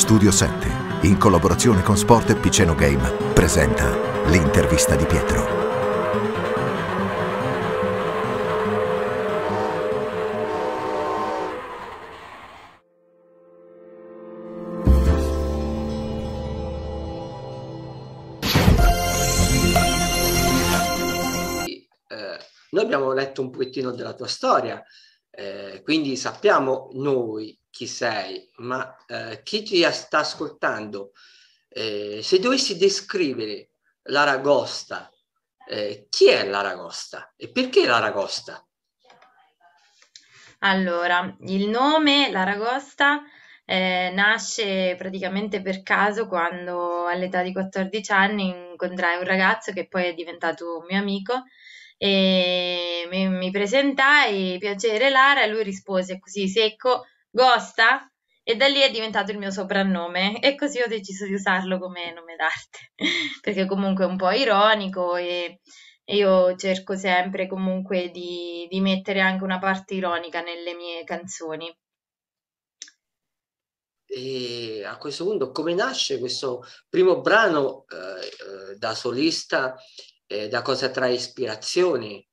Studio 7, in collaborazione con Sport e Piceno Game, presenta l'intervista di Pietro. Eh, noi abbiamo letto un pochettino della tua storia, eh, quindi sappiamo noi chi sei, ma eh, chi ti sta ascoltando, eh, se dovessi descrivere l'Aragosta, eh, chi è l'Aragosta e perché l'Aragosta? Allora, il nome, l'Aragosta, eh, nasce praticamente per caso quando all'età di 14 anni incontrai un ragazzo che poi è diventato un mio amico e mi, mi presentai, piacere Lara, e lui rispose così secco, Gosta? E da lì è diventato il mio soprannome e così ho deciso di usarlo come nome d'arte, perché comunque è un po' ironico e, e io cerco sempre comunque di, di mettere anche una parte ironica nelle mie canzoni. E a questo punto come nasce questo primo brano eh, eh da solista? Eh, da cosa trae ispirazioni?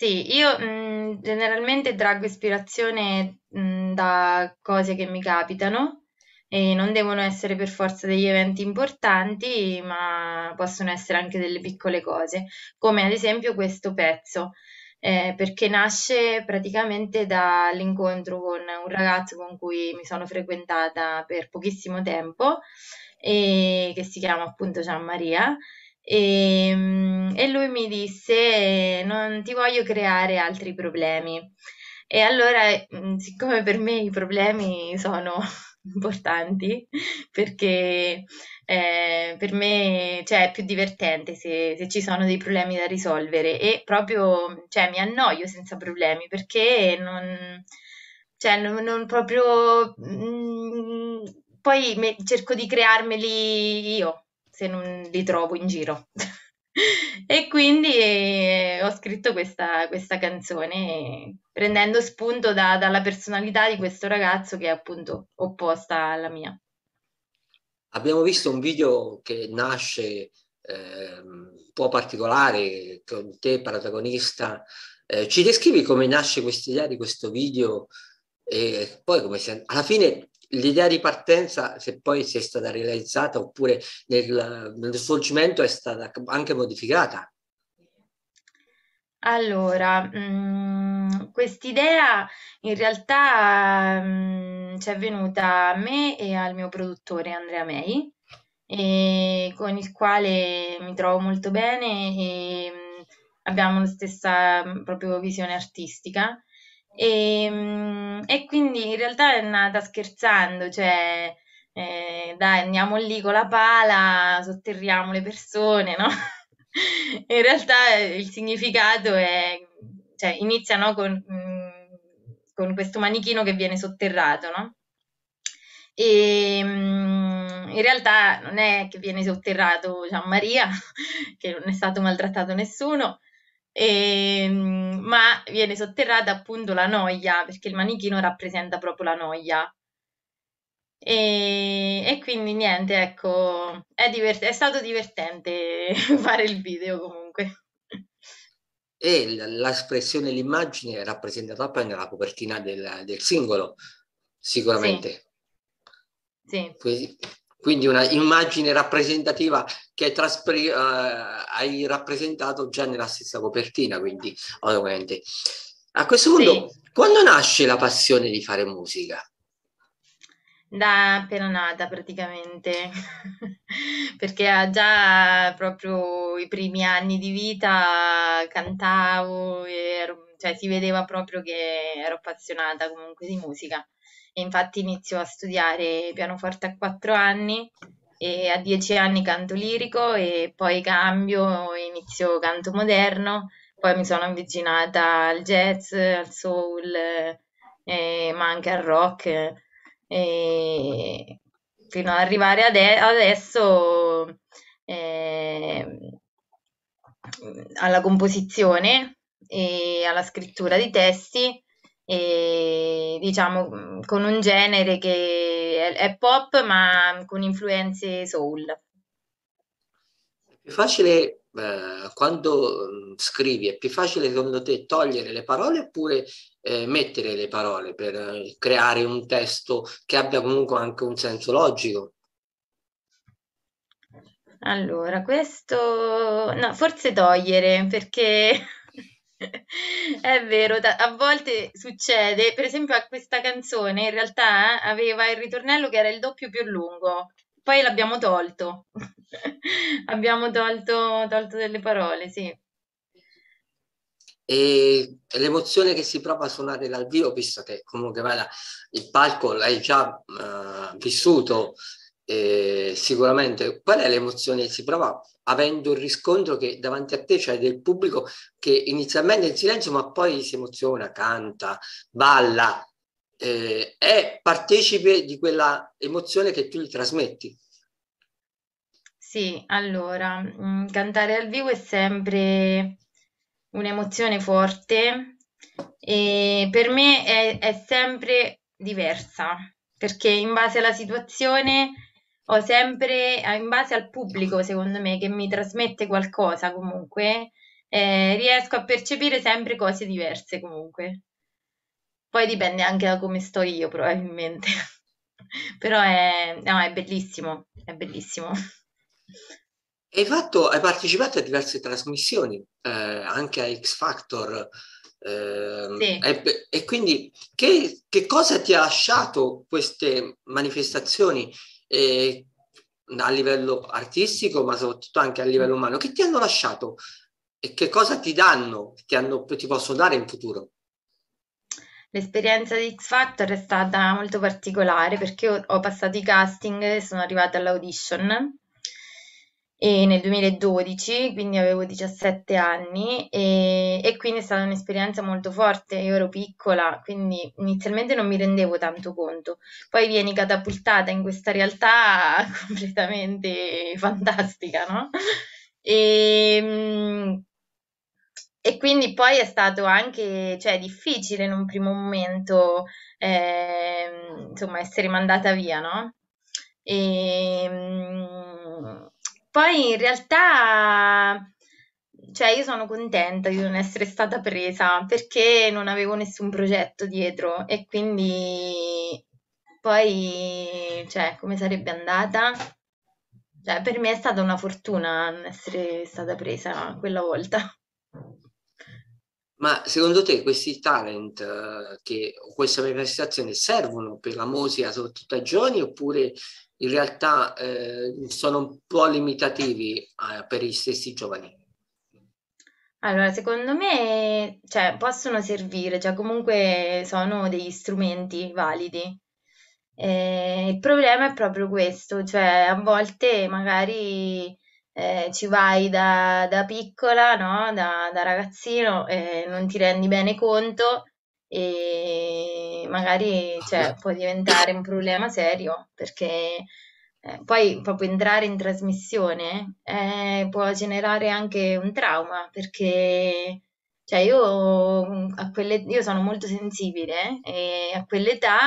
Sì, io mh, mm, generalmente traggo ispirazione mh, mm, da cose che mi capitano e non devono essere per forza degli eventi importanti, ma possono essere anche delle piccole cose, come ad esempio questo pezzo, eh, perché nasce praticamente dall'incontro con un ragazzo con cui mi sono frequentata per pochissimo tempo, e che si chiama appunto Gian Maria e, ehm, e lui mi disse: eh, Non ti voglio creare altri problemi. E allora, mm, siccome per me i problemi sono importanti, perché eh, per me cioè, è più divertente se, se, ci sono dei problemi da risolvere e proprio cioè, mi annoio senza problemi perché non, cioè, non, non proprio... Mh, mm, poi me, cerco di crearmeli io, se non li trovo in giro. e quindi eh, ho scritto questa, questa canzone prendendo spunto da, dalla personalità di questo ragazzo che è appunto opposta alla mia. Abbiamo visto un video che nasce eh, un po' particolare con te protagonista. Eh, ci descrivi come nasce questa idea di questo video e poi come se alla fine l'idea di partenza, se poi si è stata realizzata oppure nel, nel svolgimento, è stata anche modificata. Allora, mm, questa idea in realtà mm, ci è venuta a me e al mio produttore Andrea Mei, e, con il quale mi trovo molto bene e mm, abbiamo la stessa proprio visione artistica. E, ehm, e quindi in realtà è nata scherzando, cioè eh, dai andiamo lì con la pala, sotterriamo le persone, no? in realtà eh, il significato è, cioè inizia no, con, mm, con questo manichino che viene sotterrato, no? E, ehm, in realtà non è che viene sotterrato Gian Maria, che non è stato maltrattato nessuno, e, ehm, ma viene sotterrata appunto la noia, perché il manichino rappresenta proprio la noia. E, e quindi niente, ecco, è, divert- è stato divertente fare il video comunque. E l'espressione dell'immagine è rappresentata proprio nella copertina del, del singolo, sicuramente. Sì. sì. Quindi, quindi una immagine rappresentativa che traspri- uh, hai rappresentato già nella stessa copertina, quindi ovviamente. A questo punto, quando nasce la passione di fare musica? Da appena nata praticamente, perché eh, già proprio i primi anni di vita cantavo, ero, cioè si vedeva proprio che ero appassionata comunque di musica. E infatti inizio a studiare pianoforte a quattro anni e a dieci anni canto lirico e poi cambio, inizio canto moderno, poi mi sono avvicinata al jazz, al soul, eh, ma anche al rock, eh, fino ad arrivare ade- adesso eh, alla composizione e alla scrittura di testi e, diciamo con un genere che è, è pop ma con influenze soul. È facile eh, quando scrivi è più facile secondo te togliere le parole oppure eh, mettere le parole per eh, creare un testo che abbia comunque anche un senso logico? Allora, questo no, forse togliere perché È vero, a volte succede, per esempio a questa canzone in realtà aveva il ritornello che era il doppio più lungo, poi l'abbiamo tolto, abbiamo tolto, tolto delle parole, sì. E l'emozione che si prova a suonare dal vivo, visto che comunque vada, il palco l'hai già uh, vissuto, eh, sicuramente qual è l'emozione che si prova avendo il riscontro che davanti a te c'è del pubblico che inizialmente è in silenzio ma poi si emoziona, canta, balla, eh, è partecipe di quella emozione che tu gli trasmetti. Sì, allora, mh, mm, cantare al vivo è sempre un'emozione forte e per me è, è sempre diversa perché in base alla situazione ho sempre, eh, in base al pubblico, secondo me, che mi trasmette qualcosa comunque, eh, riesco a percepire sempre cose diverse comunque. Poi dipende anche da come sto io, probabilmente. Però è, no, è bellissimo, è bellissimo. Hai, fatto, hai partecipato a diverse trasmissioni, eh, anche a X Factor. Eh, sì. e, e, quindi che, che, cosa ti ha lasciato queste manifestazioni eh, a livello artistico, ma soprattutto anche a livello umano, che ti hanno lasciato e che cosa ti danno, ti, hanno, ti possono dare in futuro? L'esperienza di X Factor è stata molto particolare perché ho passato i casting e sono arrivata all'audition e nel 2012, quindi avevo 17 anni e, e quindi è stata un'esperienza molto forte, io ero piccola, quindi inizialmente non mi rendevo tanto conto, poi vieni catapultata in questa realtà completamente fantastica, no? E, ehm, e quindi poi è stato anche cioè, difficile in un primo momento eh, insomma essere mandata via, no? E, ehm, poi in realtà, cioè io sono contenta di non essere stata presa perché non avevo nessun progetto dietro e quindi poi, cioè, come sarebbe andata? Cioè, per me è stata una fortuna non essere stata presa quella volta. Ma secondo te questi talent eh, che, o queste manifestazioni servono per la musica soprattutto ai giovani oppure in realtà eh, sono un po' limitativi eh, per i stessi giovani. Allora, secondo me, cioè, possono servire, cioè comunque sono degli strumenti validi. Eh, il problema è proprio questo, cioè a volte magari eh, ci vai da, da piccola, no? da, da, ragazzino, e eh, non ti rendi bene conto e magari cioè, può diventare un problema serio perché eh, poi proprio entrare in trasmissione eh, può generare anche un trauma perché cioè, io, mm, quelle, io, sono molto sensibile eh, e a quell'età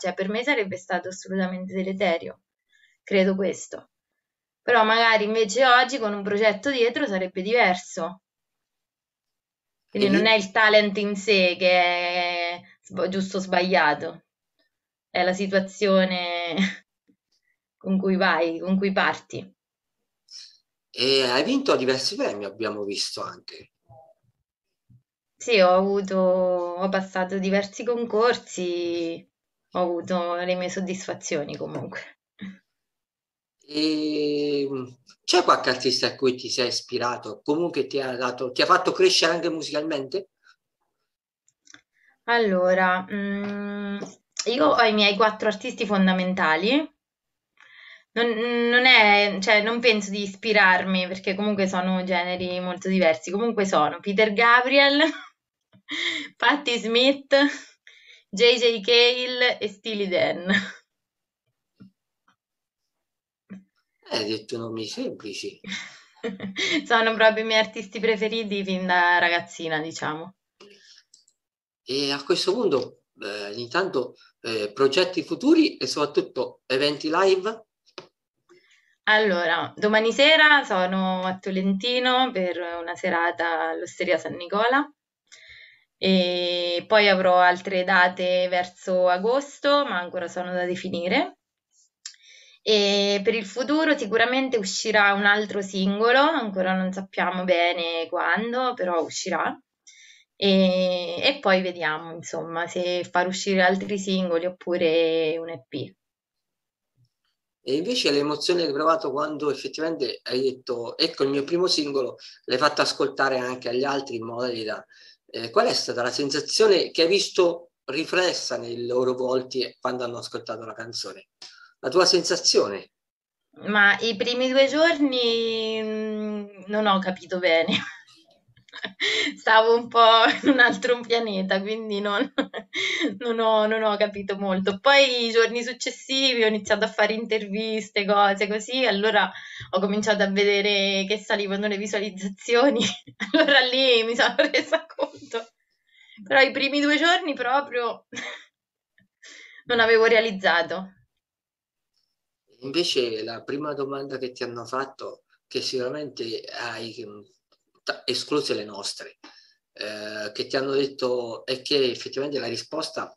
cioè, per me sarebbe stato assolutamente deleterio, credo questo. Però magari invece oggi con un progetto dietro sarebbe diverso quindi non è il talent in sé che è giusto o sbagliato, è la situazione con cui vai, con cui parti. E hai vinto diversi premi, abbiamo visto anche. Sì, ho avuto, ho passato diversi concorsi, ho avuto le mie soddisfazioni comunque. E ehm, c'è qualche artista a cui ti sei ispirato? Comunque ti ha, dato, ti ha fatto crescere anche musicalmente? Allora, mm, io ho i miei quattro artisti fondamentali. Non, non è, cioè, non penso di ispirarmi perché comunque sono generi molto diversi. Comunque sono Peter Gabriel, Patti Smith, JJ Cale e Steely Dan. Hai detto nomi semplici. Sono proprio i miei artisti preferiti fin da ragazzina, diciamo. E a questo punto, eh, intanto, eh, progetti futuri e soprattutto eventi live? Allora, domani sera sono a Tolentino per una serata all'Osteria San Nicola e poi avrò altre date verso agosto, ma ancora sono da definire per il futuro sicuramente uscirà un altro singolo, ancora non sappiamo bene quando, però uscirà. E, e poi vediamo, insomma, se far uscire altri singoli oppure un EP. E invece l'emozione che hai provato quando effettivamente hai detto ecco il mio primo singolo, l'hai fatto ascoltare anche agli altri in modalità. Eh, qual è stata la sensazione che hai visto riflessa nei loro volti quando hanno ascoltato la canzone? la tua sensazione. Ma i primi due giorni mm, non ho capito bene. Stavo un po' in un altro pianeta, quindi non, non, ho, non, ho, capito molto. Poi i giorni successivi ho iniziato a fare interviste, cose così, allora ho cominciato a vedere che salivano le visualizzazioni, allora lì mi sono resa conto. Però i primi due giorni proprio non avevo realizzato. Invece la prima domanda che ti hanno fatto, che sicuramente hai mm, escluse le nostre, eh, che ti hanno detto è che effettivamente la risposta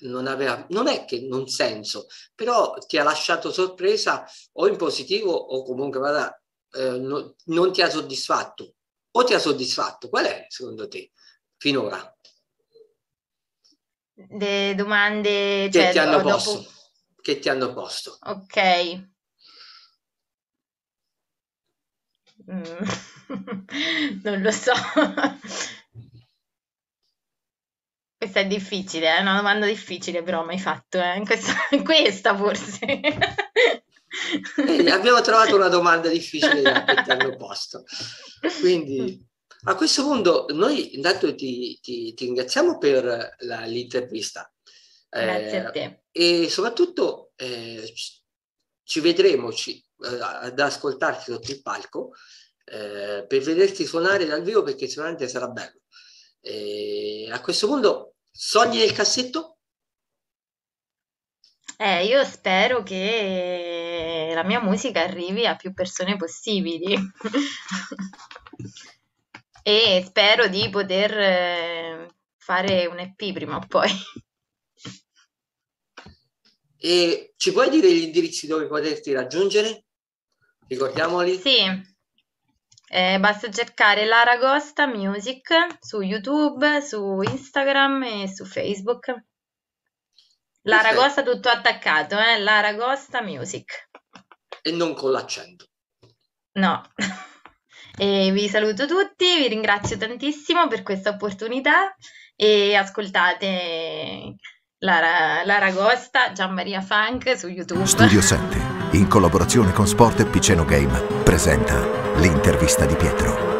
non aveva, non è che non senso, però ti ha lasciato sorpresa o in positivo o comunque vada, eh, no, non ti ha soddisfatto o ti ha soddisfatto? Qual è secondo te finora? Le domande che cioè, ti hanno dopo... posto che ti hanno posto. Ok. Mm. non lo so. Questa è difficile, è una domanda difficile però mai fatto, eh? questa, questa forse. eh, abbiamo trovato una domanda difficile che ti hanno posto. Quindi a questo punto noi intanto ti, ti, ti ringraziamo per la, l'intervista Grazie a eh, te. E soprattutto eh, ci vedremo ci, eh, ad ascoltarti sotto il palco per vederti suonare dal vivo perché sicuramente sarà bello. E a questo punto, sogni nel cassetto? Eh, io spero che la mia musica arrivi a più persone possibili e spero di poter fare un EP prima o poi. E ci puoi dire gli indirizzi dove poterti raggiungere? Ricordiamoli? Sì, eh, basta cercare l'Aragosta Music su YouTube, su Instagram e su Facebook. L'Aragosta tutto attaccato, eh? Lara Music. E non con l'accento. No. E vi saluto tutti, vi ringrazio tantissimo per questa opportunità e ascoltate l'Aragosta, Lara Gosta, Gianmaria Funk su YouTube. Studio 7, in collaborazione con Sport e Piceno Game, presenta l'intervista di Pietro.